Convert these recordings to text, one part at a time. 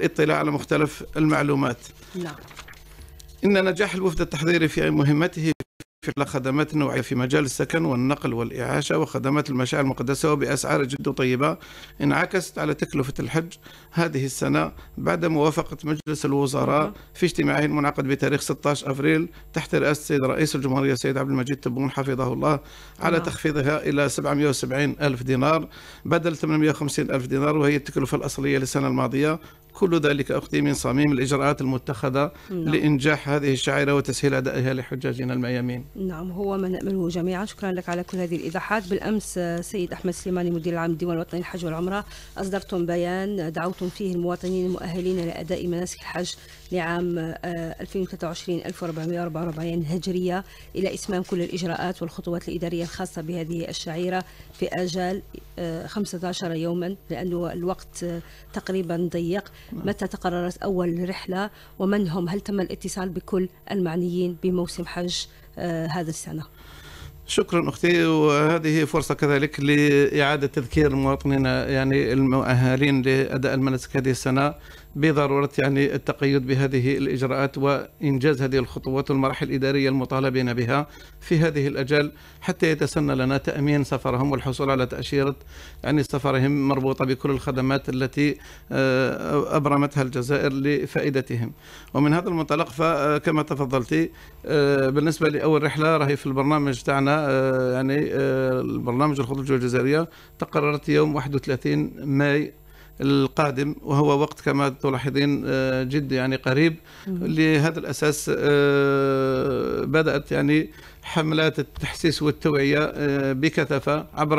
الاطلاع على مختلف المعلومات نعم إن نجاح الوفد التحضيري في مهمته في خدمات نوعية في مجال السكن والنقل والإعاشة وخدمات المشاعر المقدسة وبأسعار جد طيبة انعكست على تكلفة الحج هذه السنة بعد موافقة مجلس الوزراء في اجتماعه المنعقد بتاريخ 16 أفريل تحت رئاسة السيد رئيس الجمهورية السيد عبد المجيد تبون حفظه الله على نعم. تخفيضها إلى 770 ألف دينار بدل 850 ألف دينار وهي التكلفة الأصلية للسنة الماضية كل ذلك أختي من صميم الإجراءات المتخذة نعم. لإنجاح هذه الشعيرة وتسهيل أدائها لحجاجنا الميامين نعم هو ما نأمله جميعا شكرا لك على كل هذه الإيضاحات بالأمس سيد أحمد سليماني مدير العام الديوان الوطني الحج والعمرة أصدرتم بيان دعوتم فيه المواطنين المؤهلين لأداء مناسك الحج لعام 2023 آه، 1444 هجرية إلى إتمام كل الإجراءات والخطوات الإدارية الخاصة بهذه الشعيرة في أجال 15 آه، يوما لأنه الوقت آه، تقريبا ضيق متى تقررت أول رحلة ومن هم هل تم الاتصال بكل المعنيين بموسم حج آه، هذا السنة شكرا اختي وهذه فرصه كذلك لاعاده تذكير مواطنينا يعني المؤهلين لاداء المناسك هذه السنه بضرورة يعني التقيد بهذه الإجراءات وإنجاز هذه الخطوات والمراحل الإدارية المطالبين بها في هذه الأجال حتى يتسنى لنا تأمين سفرهم والحصول على تأشيرة يعني سفرهم مربوطة بكل الخدمات التي آه، أبرمتها الجزائر لفائدتهم ومن هذا المنطلق فكما آه، تفضلتي آه، بالنسبة لأول رحلة راهي في البرنامج تاعنا يعني البرنامج الخطوط الجزائرية تقررت يوم 31 ماي القادم وهو وقت كما تلاحظين آه، جد يعني قريب لهذا الأساس آه، بدأت يعني حملات التحسيس والتوعية آه، بكثافة عبر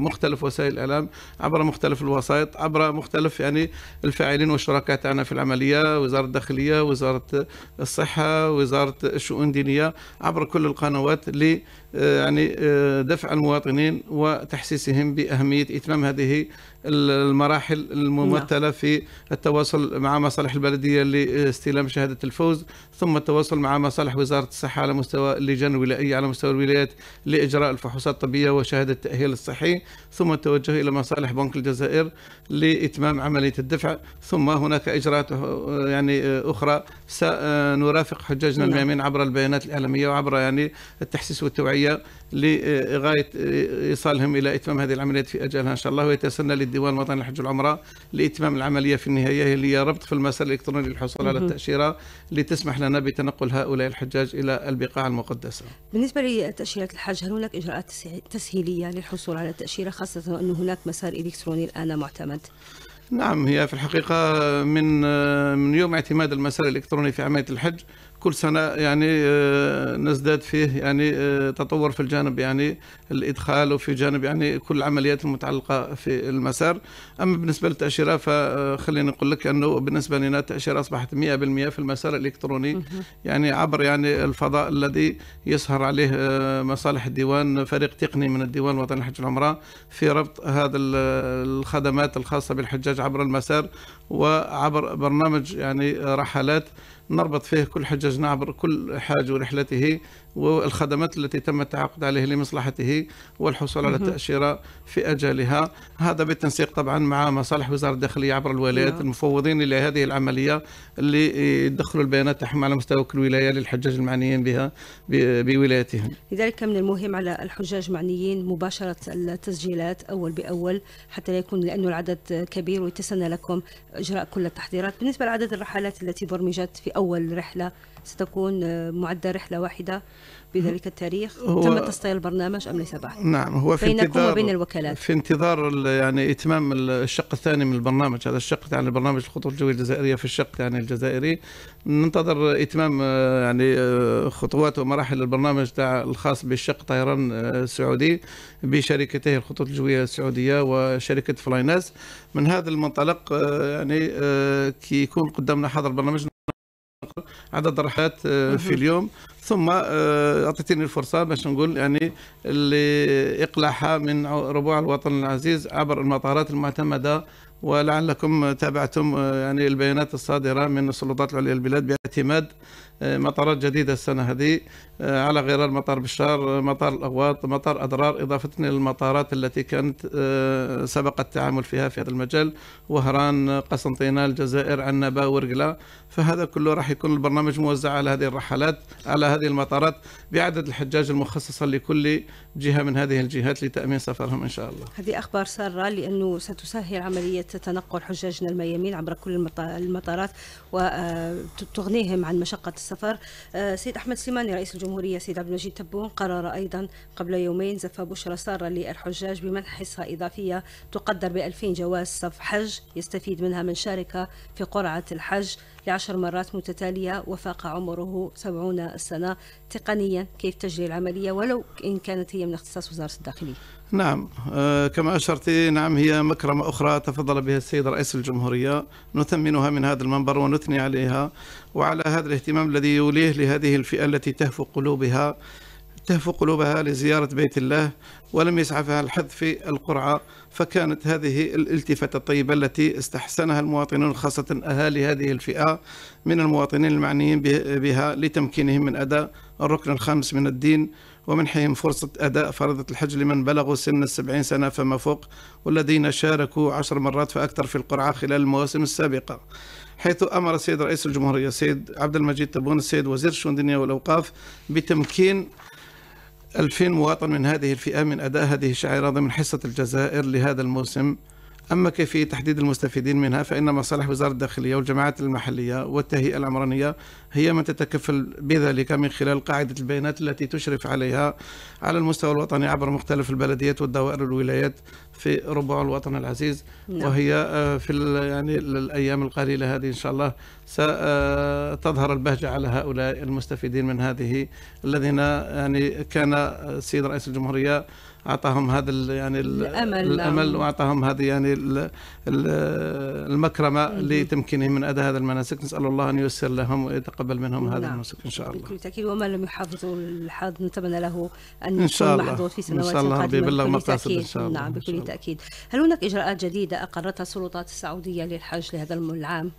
مختلف وسائل الإعلام عبر مختلف الوسائط عبر مختلف يعني الفاعلين والشركاء تاعنا في العملية وزارة الداخلية وزارة الصحة وزارة الشؤون الدينية عبر كل القنوات ل يعني دفع المواطنين وتحسيسهم بأهمية إتمام هذه المراحل الممثله نعم. في التواصل مع مصالح البلديه لاستلام شهاده الفوز ثم التواصل مع مصالح وزاره الصحه على مستوى اللجان الولائيه على مستوى الولايات لاجراء الفحوصات الطبيه وشهاده التاهيل الصحي ثم التوجه الى مصالح بنك الجزائر لاتمام عمليه الدفع ثم هناك اجراءات يعني اخرى سنرافق حجاجنا نعم. الميامين عبر البيانات الاعلاميه وعبر يعني التحسيس والتوعيه لغايه ايصالهم الى اتمام هذه العمليات في اجلها ان شاء الله ويتسنى للديوان الوطني للحج والعمره لاتمام العمليه في النهايه اللي هي ربط في المسار الالكتروني للحصول على التاشيره لتسمح لنا بتنقل هؤلاء الحجاج الى البقاع المقدسه. بالنسبه لتأشيرة الحج هل هناك اجراءات تسهيليه للحصول على التاشيره خاصه أن هناك مسار الكتروني الان معتمد؟ نعم هي في الحقيقة من من يوم اعتماد المسار الإلكتروني في عملية الحج كل سنه يعني آه، نزداد فيه يعني آه، تطور في الجانب يعني الادخال وفي جانب يعني كل العمليات المتعلقه في المسار اما بالنسبه للتاشيره فخليني نقول لك انه بالنسبه لنا التاشيره اصبحت 100% في المسار الالكتروني يعني عبر يعني الفضاء الذي يسهر عليه آه، مصالح الديوان فريق تقني من الديوان الوطني للحج والعمره في ربط هذا الخدمات الخاصه بالحجاج عبر المسار وعبر برنامج يعني رحلات نربط فيه كل حججنا عبر كل حاج ورحلته والخدمات التي تم التعاقد عليه لمصلحته والحصول على تأشيرة في أجلها هذا بالتنسيق طبعا مع مصالح وزارة الداخلية عبر الولايات نعم. المفوضين لهذه العملية اللي يدخلوا البيانات تاعهم على مستوى كل ولاية للحجاج المعنيين بها بولايتهم لذلك من المهم على الحجاج المعنيين مباشرة التسجيلات أول بأول حتى لا يكون لأنه العدد كبير ويتسنى لكم إجراء كل التحضيرات بالنسبة لعدد الرحلات التي برمجت في أول رحلة ستكون آه، معدة رحلة واحدة بذلك التاريخ تم تسطير البرنامج أم ليس بعد نعم هو في انتظار وبين الوكالات في انتظار يعني إتمام الشق الثاني من البرنامج هذا الشق يعني برنامج الخطوط الجوية الجزائرية في الشق يعني الجزائري ننتظر إتمام آه، يعني آه، خطوات ومراحل البرنامج تاع الخاص بالشق طيران السعودي بشركته الخطوط الجوية السعودية وشركة فلايناس من هذا المنطلق يعني كي يكون قدامنا حاضر برنامج عدد رحلات آه، في اليوم ثم آه، اعطيتني الفرصه باش نقول يعني اللي اقلاعها من ربوع الوطن العزيز عبر المطارات المعتمده ولعلكم تابعتم آه، يعني البيانات الصادرة من السلطات العليا للبلاد باعتماد آه، مطارات جديدة السنة هذه آه، على غرار مطار بشار مطار الأغواط مطار أضرار إضافة للمطارات التي كانت سبق التعامل فيها في هذا المجال وهران قسنطينة الجزائر عنبة ورقلة فهذا كله راح يكون البرنامج موزع على هذه الرحلات على هذه المطارات بعدد الحجاج المخصصة لكل جهة من هذه الجهات لتأمين سفرهم إن شاء الله هذه أخبار سارة لأنه ستسهل عملية تنقل حجاجنا الميامين عبر كل المطارات وتغنيهم آه، عن مشقة السفر آه، سيد أحمد سليماني رئيس الجمهورية سيد عبد المجيد تبون قرر أيضا قبل يومين زف بشرى سارة للحجاج بمنح حصة إضافية تقدر ب 2000 جواز صف حج يستفيد منها من شاركة في قرعة الحج لعشر مرات متتالية وفاق عمره 70 سنة تقنيا كيف تجري العملية ولو إن كانت هي من اختصاص وزارة الداخلية نعم آه، كما أشرت نعم هي مكرمة أخرى تفضل بها السيد رئيس الجمهورية نثمنها من هذا المنبر ونثني عليها وعلى هذا الاهتمام الذي يوليه لهذه الفئة التي تهفو قلوبها تهفو قلوبها لزيارة بيت الله ولم يسعفها الحظ في القرعة فكانت هذه الالتفاتة الطيبة التي استحسنها المواطنون خاصة أهالي هذه الفئة من المواطنين المعنيين بها لتمكينهم من أداء الركن الخامس من الدين ومنحهم فرصة أداء فريضة الحج لمن بلغوا سن السبعين سنة فما فوق والذين شاركوا عشر مرات فأكثر في القرعة خلال المواسم السابقة حيث أمر السيد رئيس الجمهورية السيد عبد المجيد تبون السيد وزير الشؤون الدينية والأوقاف بتمكين 2000 مواطن من هذه الفئة من أداء هذه الشعيرة ضمن حصة الجزائر لهذا الموسم أما كيفية تحديد المستفيدين منها فإن مصالح وزارة الداخلية والجماعات المحلية والتهيئة العمرانية هي من تتكفل بذلك من خلال قاعدة البيانات التي تشرف عليها على المستوى الوطني عبر مختلف البلديات والدوائر والولايات في ربع الوطن العزيز نعم. وهي آه، في يعني الايام القليله هذه ان شاء الله ستظهر آه، البهجه على هؤلاء المستفيدين من هذه الذين يعني كان آه، السيد رئيس الجمهوريه اعطاهم هذا يعني الامل الامل واعطاهم هذه يعني المكرمه لتمكينهم من اداء هذا المناسك نسال الله ان ييسر لهم ويتقبل منهم هذا نعم. ان شاء الله بكل تاكيد وما لم يحافظوا الحظ نتمنى له ان, إن شاء الله محظوظ في سنوات ان شاء الله بيبلغ مقاصد ان شاء الله نعم بكل تاكيد بالتأكيد هل هناك إجراءات جديدة أقرتها السلطات السعودية للحج لهذا العام؟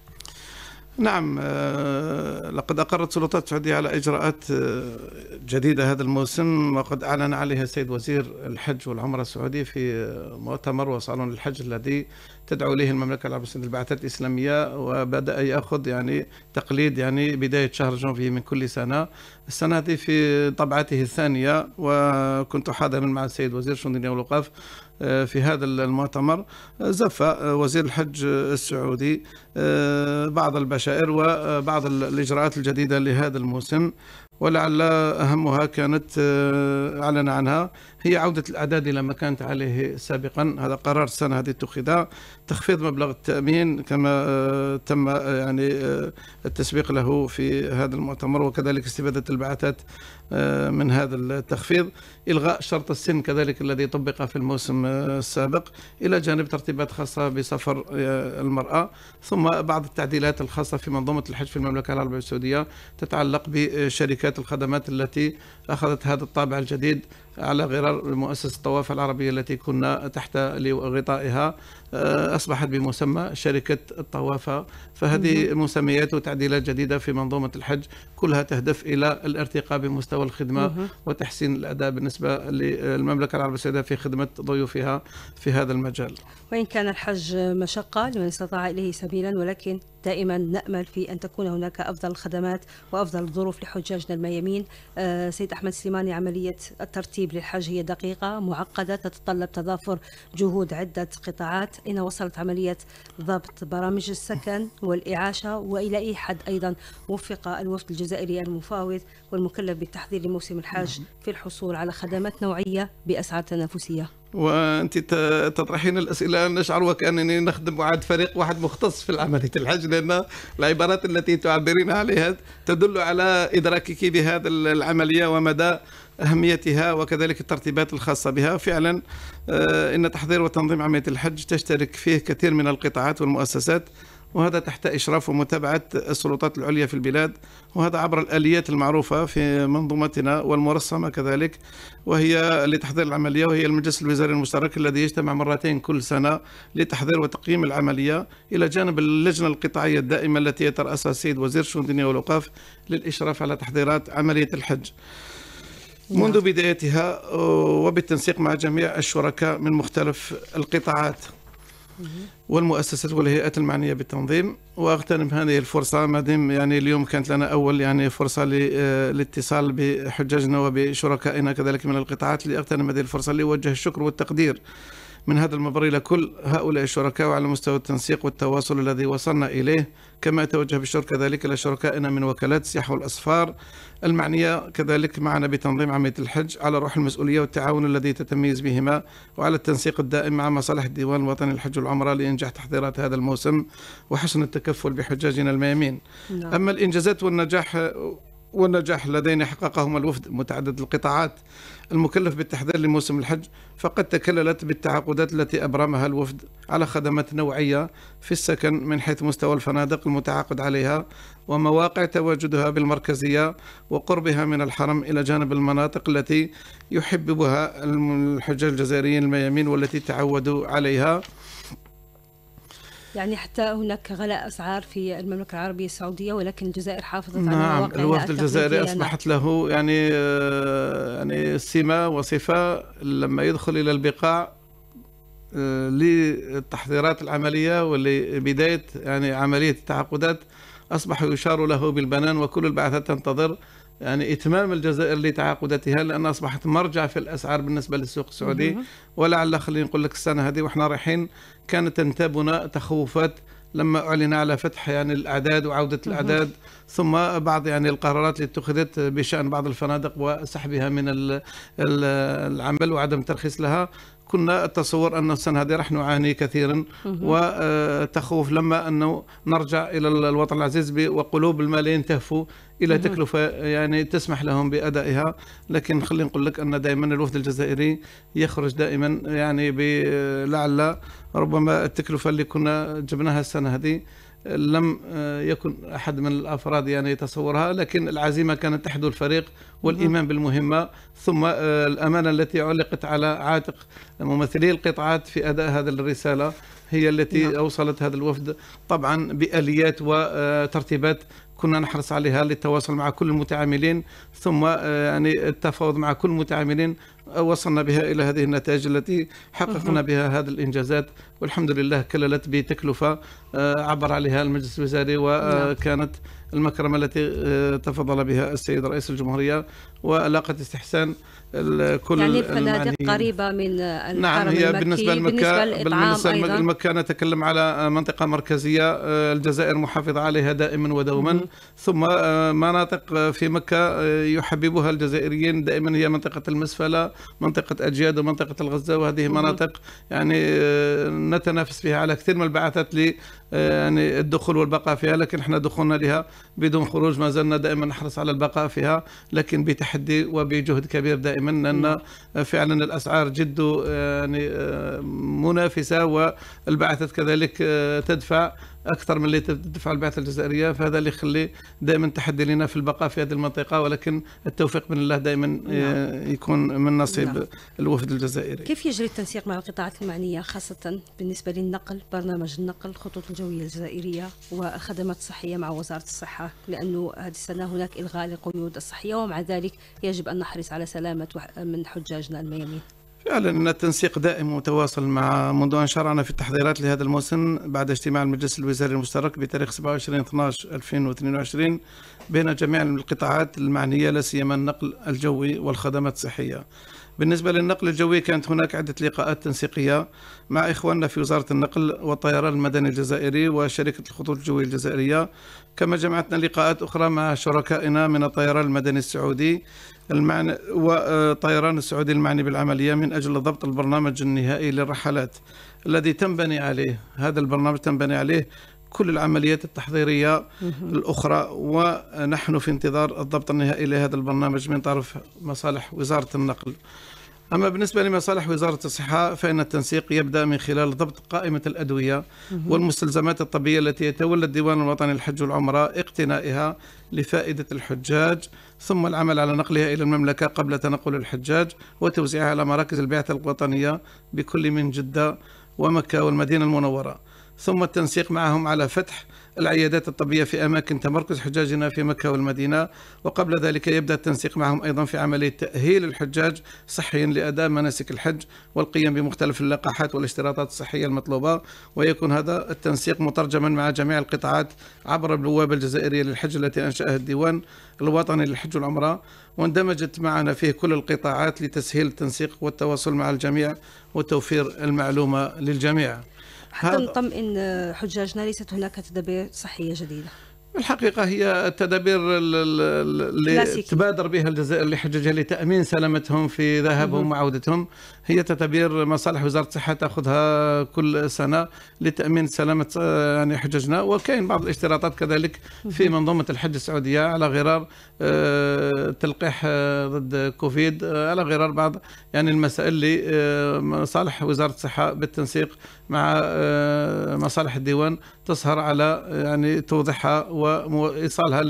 نعم آه، لقد أقرت السلطات السعودية على إجراءات آه، جديدة هذا الموسم وقد أعلن عليها السيد وزير الحج والعمرة السعودي في آه، مؤتمر وصالون الحج الذي تدعو اليه المملكه العربيه السعوديه البعثات الاسلاميه وبدا ياخذ يعني تقليد يعني بدايه شهر جانفي من كل سنه السنه هذه في طبعته الثانيه وكنت حاضرا مع السيد وزير الدينيه والوقف آه، في هذا المؤتمر زف وزير الحج السعودي آه، بعض البشائر وبعض الإجراءات الجديدة لهذا الموسم ولعل أهمها كانت آه، أعلن عنها هي عودة الأعداد إلى ما كانت عليه سابقا هذا قرار السنة هذه اتخذ تخفيض مبلغ التأمين كما آه، تم آه، يعني التسبيق له في هذا المؤتمر وكذلك استفادة البعثات آه، من هذا التخفيض إلغاء شرط السن كذلك الذي طبق في الموسم آه، السابق إلى جانب ترتيبات خاصة بسفر آه، المرأة ثم بعض التعديلات الخاصة في منظومة الحج في المملكة العربية السعودية تتعلق بشركات الخدمات التي أخذت هذا الطابع الجديد على غرار مؤسسة الطوافة العربية التي كنا تحت غطائها آه، أصبحت بمسمى شركة الطوافة فهذه مسميات وتعديلات جديدة في منظومة الحج كلها تهدف إلى الارتقاء بمستوى الخدمة وتحسين الأداء بالنسبة للمملكة العربية السعودية في خدمة ضيوفها في هذا المجال وإن كان الحج مشقة لمن استطاع إليه سبيلا ولكن دائما نأمل في أن تكون هناك أفضل الخدمات وأفضل الظروف لحجاجنا الميامين آه، سيد أحمد سليماني عملية الترتيب للحج هي دقيقة معقدة تتطلب تضافر جهود عدة قطاعات اين وصلت عملية ضبط برامج السكن والإعاشة وإلى اي حد أيضا وفق الوفد الجزائري المفاوض والمكلف بالتحضير لموسم الحج نعم. في الحصول على خدمات نوعية بأسعار تنافسية وانت تطرحين الاسئله نشعر وكانني نخدم عاد فريق واحد مختص في عمليه الحج لان العبارات التي تعبرين عليها تدل على ادراكك بهذا العمليه ومدى اهميتها وكذلك الترتيبات الخاصه بها فعلا آه، ان تحضير وتنظيم عمليه الحج تشترك فيه كثير من القطاعات والمؤسسات وهذا تحت إشراف ومتابعة السلطات العليا في البلاد وهذا عبر الآليات المعروفة في منظومتنا والمرسمة كذلك وهي لتحضير العملية وهي المجلس الوزاري المشترك الذي يجتمع مرتين كل سنة لتحضير وتقييم العملية إلى جانب اللجنة القطاعية الدائمة التي يترأسها السيد وزير الشؤون الدينية والأوقاف للإشراف على تحضيرات عملية الحج منذ نعم. بدايتها وبالتنسيق مع جميع الشركاء من مختلف القطاعات والمؤسسات والهيئات المعنيه بالتنظيم واغتنم هذه الفرصه ما دام يعني اليوم كانت لنا اول يعني فرصه للاتصال آه، بحجاجنا وبشركائنا كذلك من القطاعات لاغتنم هذه الفرصه لوجه الشكر والتقدير من هذا المبر إلى كل هؤلاء الشركاء وعلى مستوى التنسيق والتواصل الذي وصلنا إليه كما يتوجه بالشركة كذلك إلى شركائنا من وكالات السياحة والأسفار المعنية كذلك معنا بتنظيم عملية الحج على روح المسؤولية والتعاون الذي تتميز بهما وعلى التنسيق الدائم مع مصالح الديوان الوطني للحج والعمرة لإنجاح تحضيرات هذا الموسم وحسن التكفل بحجاجنا الميامين نعم. أما الإنجازات والنجاح والنجاح اللذين حققهما الوفد متعدد القطاعات المكلف بالتحضير لموسم الحج فقد تكللت بالتعاقدات التي أبرمها الوفد على خدمات نوعية في السكن من حيث مستوى الفنادق المتعاقد عليها ومواقع تواجدها بالمركزية وقربها من الحرم إلى جانب المناطق التي يحببها الحجاج الجزائريين الميامين والتي تعودوا عليها يعني حتى هناك غلاء أسعار في المملكة العربية السعودية ولكن الجزائر حافظت نعم على نعم الوفد الجزائري أصبحت له يعني آه، يعني سمة وصفة لما يدخل إلى البقاع آه، للتحضيرات العملية ولبداية يعني عملية التعاقدات أصبح يشار له بالبنان وكل البعثات تنتظر يعني اتمام الجزائر لتعاقداتها لان اصبحت مرجع في الاسعار بالنسبه للسوق السعودي ولعل خلينا نقول لك السنه هذه واحنا رايحين كانت تنتابنا تخوفات لما اعلن على فتح يعني الاعداد وعوده الاعداد ثم بعض يعني القرارات اللي اتخذت بشان بعض الفنادق وسحبها من العمل وعدم الترخيص لها كنا نتصور ان السنه هذه راح نعاني كثيرا وتخوف آه، لما انه نرجع الى الوطن العزيز وقلوب الملايين تهفو الى تكلفه يعني تسمح لهم بادائها لكن خلينا نقول لك ان دائما الوفد الجزائري يخرج دائما يعني لعل ربما التكلفه اللي كنا جبناها السنه هذه لم آه، يكن احد من الافراد يعني يتصورها لكن العزيمه كانت تحدو الفريق والايمان بالمهمه ثم آه، الامانه التي علقت على عاتق ممثلي القطاعات في اداء هذه الرساله هي التي نعم. اوصلت هذا الوفد طبعا باليات وترتيبات كنا نحرص عليها للتواصل مع كل المتعاملين ثم آه، يعني التفاوض مع كل المتعاملين وصلنا بها إلى هذه النتائج التي حققنا بها هذا الإنجازات والحمد لله كللت بتكلفة آه، عبر عليها المجلس الوزاري وكانت آه، نعم. المكرمة التي آه، تفضل بها السيد رئيس الجمهورية ولاقت استحسان كل يعني الفنادق قريبة من نعم، الحرم نعم هي المكي بالنسبة للمكة بالنسبة لمكة نتكلم على منطقة مركزية الجزائر محافظة عليها دائما ودوما ثم مناطق في مكة يحببها الجزائريين دائما هي منطقة المسفلة منطقة أجياد ومنطقة الغزة وهذه مناطق يعني آه، نتنافس فيها على كثير من البعثات آه، يعني الدخول والبقاء فيها لكن احنا دخولنا لها بدون خروج ما زلنا دائما نحرص على البقاء فيها لكن بتحدي وبجهد كبير دائما لان فعلا الاسعار جد آه، يعني آه، منافسه والبعثات كذلك تدفع اكثر من اللي تدفع البعثه الجزائريه فهذا اللي يخلي دائما تحدي لنا في البقاء في هذه المنطقه ولكن التوفيق من الله دائما نعم. يكون من نصيب نعم. الوفد الجزائري كيف يجري التنسيق مع القطاعات المعنيه خاصه بالنسبه للنقل برنامج النقل خطوط الجو... الجوية الجزائرية وخدمات الصحية مع وزارة الصحة لأنه هذه السنة هناك إلغاء للقيود الصحية ومع ذلك يجب أن نحرص على سلامة من حجاجنا الميامين فعلا التنسيق دائم وتواصل مع منذ أن شرعنا في التحضيرات لهذا الموسم بعد اجتماع المجلس الوزاري المشترك بتاريخ 27/12/2022 بين جميع القطاعات المعنية لا سيما النقل الجوي والخدمات الصحية بالنسبة للنقل الجوي كانت هناك عدة لقاءات تنسيقية مع إخواننا في وزارة النقل والطيران المدني الجزائري وشركة الخطوط الجوية الجزائرية كما جمعتنا لقاءات أخرى مع شركائنا من الطيران المدني السعودي المعنى وطيران السعودي المعني بالعملية من أجل ضبط البرنامج النهائي للرحلات الذي تنبني عليه هذا البرنامج تنبني عليه كل العمليات التحضيرية الأخرى ونحن في انتظار الضبط النهائي لهذا البرنامج من طرف مصالح وزارة النقل أما بالنسبة لمصالح وزارة الصحة فإن التنسيق يبدأ من خلال ضبط قائمة الأدوية والمستلزمات الطبية التي يتولى الديوان الوطني الحج والعمرة اقتنائها لفائدة الحجاج ثم العمل على نقلها إلى المملكة قبل تنقل الحجاج وتوزيعها على مراكز البعثة الوطنية بكل من جدة ومكة والمدينة المنورة ثم التنسيق معهم على فتح العيادات الطبية في أماكن تمركز حجاجنا في مكة والمدينة وقبل ذلك يبدأ التنسيق معهم أيضا في عملية تأهيل الحجاج صحيا لأداء مناسك الحج والقيام بمختلف اللقاحات والاشتراطات الصحية المطلوبة ويكون هذا التنسيق مترجما مع جميع القطاعات عبر البوابة الجزائرية للحج التي أنشأها الديوان الوطني للحج والعمرة واندمجت معنا فيه كل القطاعات لتسهيل التنسيق والتواصل مع الجميع وتوفير المعلومة للجميع حتى نطمئن حجاجنا ليست هناك تدابير صحية جديدة الحقيقة هي التدابير اللي تبادر بها الجزائر لحججها لتأمين سلامتهم في ذهابهم وعودتهم هي تدابير مصالح وزارة الصحة تأخذها كل سنة لتأمين سلامة آه، يعني حججنا وكاين بعض الاشتراطات كذلك في منظومة الحج السعودية على غرار آه، تلقيح آه، ضد كوفيد على غرار بعض يعني المسائل اللي مصالح وزارة الصحة بالتنسيق مع مصالح الديوان تسهر على يعني توضيحها وايصالها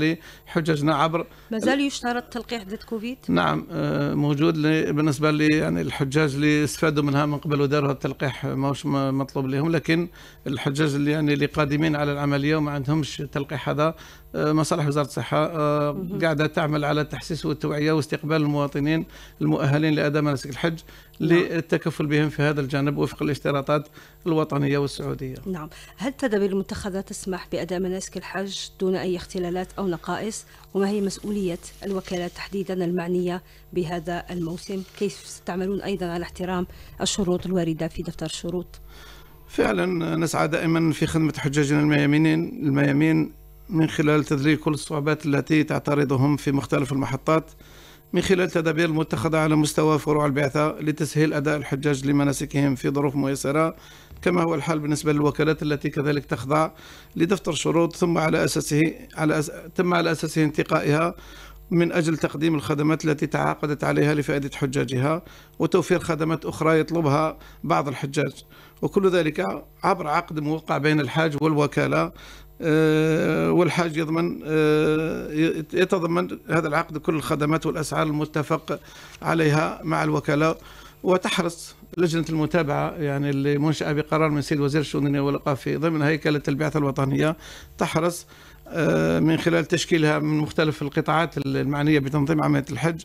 لحججنا عبر ما زال يشترط تلقيح ضد كوفيد؟ نعم آه، موجود بالنسبه لي يعني الحجاج اللي استفادوا منها من قبل وداروا التلقيح ماهوش مطلوب لهم لكن الحجاج اللي يعني اللي قادمين على العمليه وما عندهمش تلقيح هذا آه، مصالح وزاره الصحه آه، قاعده تعمل على التحسيس والتوعيه واستقبال المواطنين المؤهلين لاداء مناسك الحج نعم. للتكفل بهم في هذا الجانب وفق الاشتراطات الوطنيه والسعوديه. نعم، هل التدابير المتخذه تسمح باداء مناسك الحج دون اي اختلالات او نقائص؟ وما هي مسؤوليه الوكالات تحديدا المعنيه بهذا الموسم؟ كيف ستعملون ايضا على احترام الشروط الوارده في دفتر الشروط؟ فعلا نسعى دائما في خدمه حجاجنا الميامين الميامين من خلال تذليل كل الصعوبات التي تعترضهم في مختلف المحطات من خلال تدابير المتخذة على مستوى فروع البعثة لتسهيل أداء الحجاج لمناسكهم في ظروف ميسرة كما هو الحال بالنسبة للوكالات التي كذلك تخضع لدفتر شروط ثم على أساسه على أس... تم على أساسه انتقائها من أجل تقديم الخدمات التي تعاقدت عليها لفائدة حجاجها وتوفير خدمات أخرى يطلبها بعض الحجاج وكل ذلك عبر عقد موقع بين الحاج والوكالة آه، والحاج يضمن آه، يتضمن هذا العقد كل الخدمات والاسعار المتفق عليها مع الوكاله وتحرص لجنه المتابعه يعني اللي منشاه بقرار من سيد وزير الشؤون الدينيه في ضمن هيكله البعثه الوطنيه تحرص آه، من خلال تشكيلها من مختلف القطاعات المعنيه بتنظيم عمليه الحج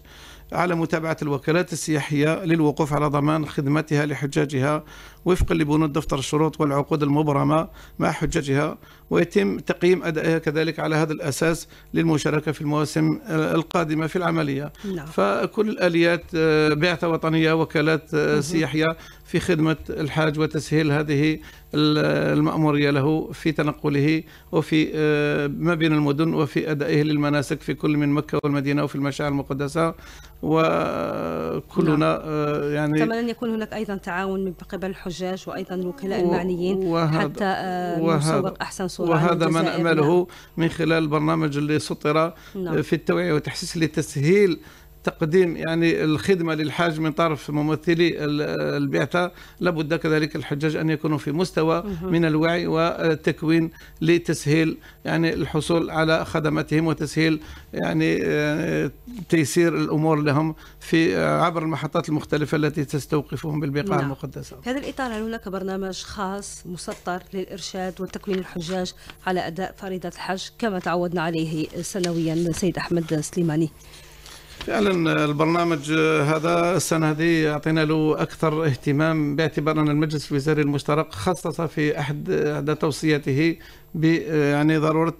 على متابعه الوكالات السياحيه للوقوف على ضمان خدمتها لحجاجها وفقا لبنود دفتر الشروط والعقود المبرمة مع حجتها ويتم تقييم أدائها كذلك على هذا الأساس للمشاركة في المواسم القادمة في العملية لا. نعم. فكل الآليات آه، بعثة وطنية وكالات آه، سياحية في خدمة الحاج وتسهيل هذه المأمورية له في تنقله وفي آه، ما بين المدن وفي أدائه للمناسك في كل من مكة والمدينة وفي المشاعر المقدسة وكلنا لا. نعم. يعني كما أن يكون هناك أيضا تعاون من قبل الحجاج وايضا الوكلاء المعنيين وهذا حتى آه، نسوق احسن صوره وهذا ما نامله نعم. من خلال البرنامج اللي سطر نعم. في التوعيه والتحسيس لتسهيل تقديم يعني الخدمة للحاج من طرف ممثلي البعثة لابد كذلك الحجاج أن يكونوا في مستوى من الوعي والتكوين لتسهيل يعني الحصول على خدماتهم وتسهيل يعني آه، تيسير الأمور لهم في آه، عبر المحطات المختلفة التي تستوقفهم بالبقاع نعم. المقدسة في هذا الإطار هل هناك برنامج خاص مسطر للإرشاد وتكوين الحجاج على أداء فريضة الحج كما تعودنا عليه سنويا سيد أحمد سليماني فعلا البرنامج هذا السنة هذه أعطينا له أكثر اهتمام باعتبار أن المجلس الوزاري المشترك خصص في أحد احدى توصياته يعني ضرورة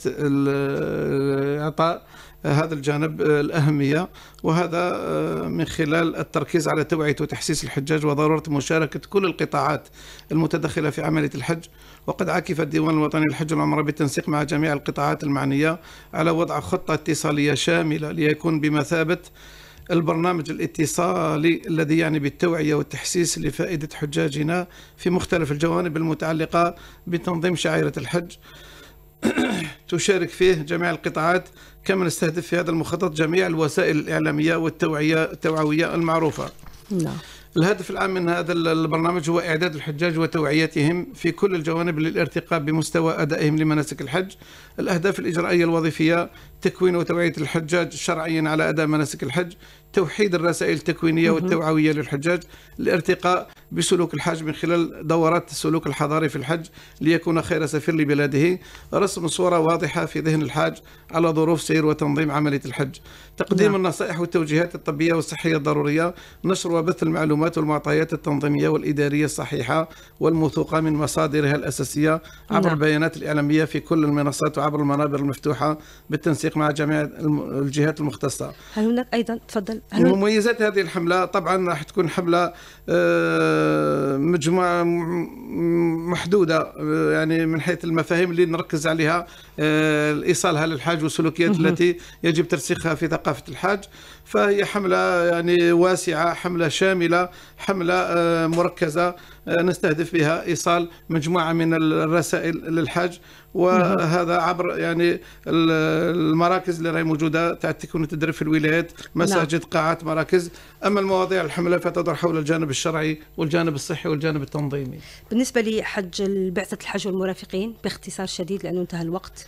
إعطاء هذا الجانب آه، الأهمية وهذا آه، من خلال التركيز على توعية وتحسيس الحجاج وضرورة مشاركة كل القطاعات المتدخلة في عملية الحج وقد عكف الديوان الوطني للحج والعمرة بالتنسيق مع جميع القطاعات المعنية على وضع خطة اتصالية شاملة ليكون بمثابة البرنامج الاتصالي الذي يعني بالتوعية والتحسيس لفائدة حجاجنا في مختلف الجوانب المتعلقة بتنظيم شعيرة الحج تشارك فيه جميع القطاعات كما نستهدف في هذا المخطط جميع الوسائل الإعلامية والتوعية التوعوية المعروفة نعم الهدف العام من هذا البرنامج هو إعداد الحجاج وتوعيتهم في كل الجوانب للارتقاء بمستوى أدائهم لمناسك الحج الأهداف الإجرائية الوظيفية تكوين وتوعية الحجاج شرعيا على أداء مناسك الحج توحيد الرسائل التكوينية والتوعوية للحجاج لارتقاء بسلوك الحج من خلال دورات السلوك الحضاري في الحج ليكون خير سفير لبلاده رسم صورة واضحة في ذهن الحاج على ظروف سير وتنظيم عملية الحج تقديم نعم. النصائح والتوجيهات الطبية والصحية الضرورية نشر وبث المعلومات والمعطيات التنظيمية والإدارية الصحيحة والموثوقة من مصادرها الأساسية عبر نعم. البيانات الإعلامية في كل المنصات وعبر المنابر المفتوحة بالتنسيق مع جميع الجهات المختصة هل هناك أيضا تفضل ومميزات هل... هذه الحملة طبعا راح تكون حملة آه، مجموعة محدودة آه، يعني من حيث المفاهيم اللي نركز عليها آه، إيصالها للحاج والسلوكيات التي يجب ترسيخها في ثقافة الحاج فهي حملة يعني واسعة حملة شاملة حملة مركزة آه، نستهدف بها ايصال مجموعه من الرسائل للحج وهذا عبر يعني المراكز اللي راهي موجوده تاع التكوين والتدريب في الولايات مساجد نعم. قاعات مراكز اما المواضيع الحمله فتدور حول الجانب الشرعي والجانب الصحي والجانب التنظيمي بالنسبه لحج بعثه الحج والمرافقين باختصار شديد لانه انتهى الوقت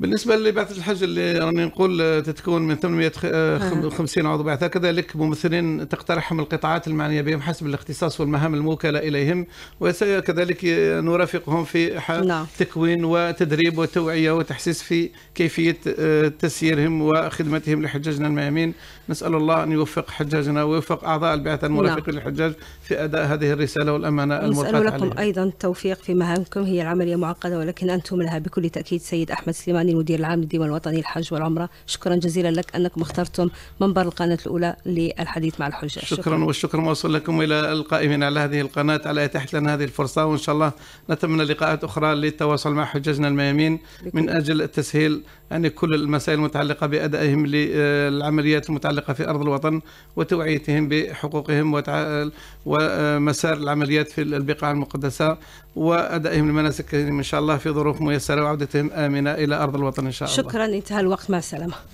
بالنسبة لبعثة الحج اللي راني نقول آه، تتكون من 850 آه، آه. عضو بعثة كذلك ممثلين تقترحهم القطاعات المعنية بهم حسب الاختصاص والمهام الموكلة إليهم وكذلك نرافقهم في نعم. تكوين وتدريب وتوعية وتحسيس في كيفية تسييرهم وخدمتهم لحجاجنا الميامين نسأل الله أن يوفق حجاجنا ويوفق أعضاء البعثة المرافقين نعم. للحجاج في أداء هذه الرسالة والأمانة المرتبطه نسأل لكم عليها. أيضا التوفيق في مهامكم هي العملية معقدة ولكن أنتم لها بكل تأكيد سيد أحمد سليماني المدير العام للديوان الوطني الحج والعمرة شكرا جزيلا لك أنكم اخترتم منبر القناة الأولى للحديث مع الحجاج شكرا, شكرا والشكر موصول لكم إلى القائمين على هذه القناة على إتاحة لنا هذه الفرصة وإن شاء الله نتمنى لقاءات أخرى للتواصل مع حجاجنا الميامين من أجل تسهيل يعني كل المسائل المتعلقة بأدائهم للعمليات المتعلقة المتعلقة في أرض الوطن وتوعيتهم بحقوقهم ومسار العمليات في البقاع المقدسة وأدائهم المناسك إن شاء الله في ظروف ميسرة وعودتهم آمنة إلى أرض الوطن إن شاء الله شكرا انتهى الوقت مع السلامة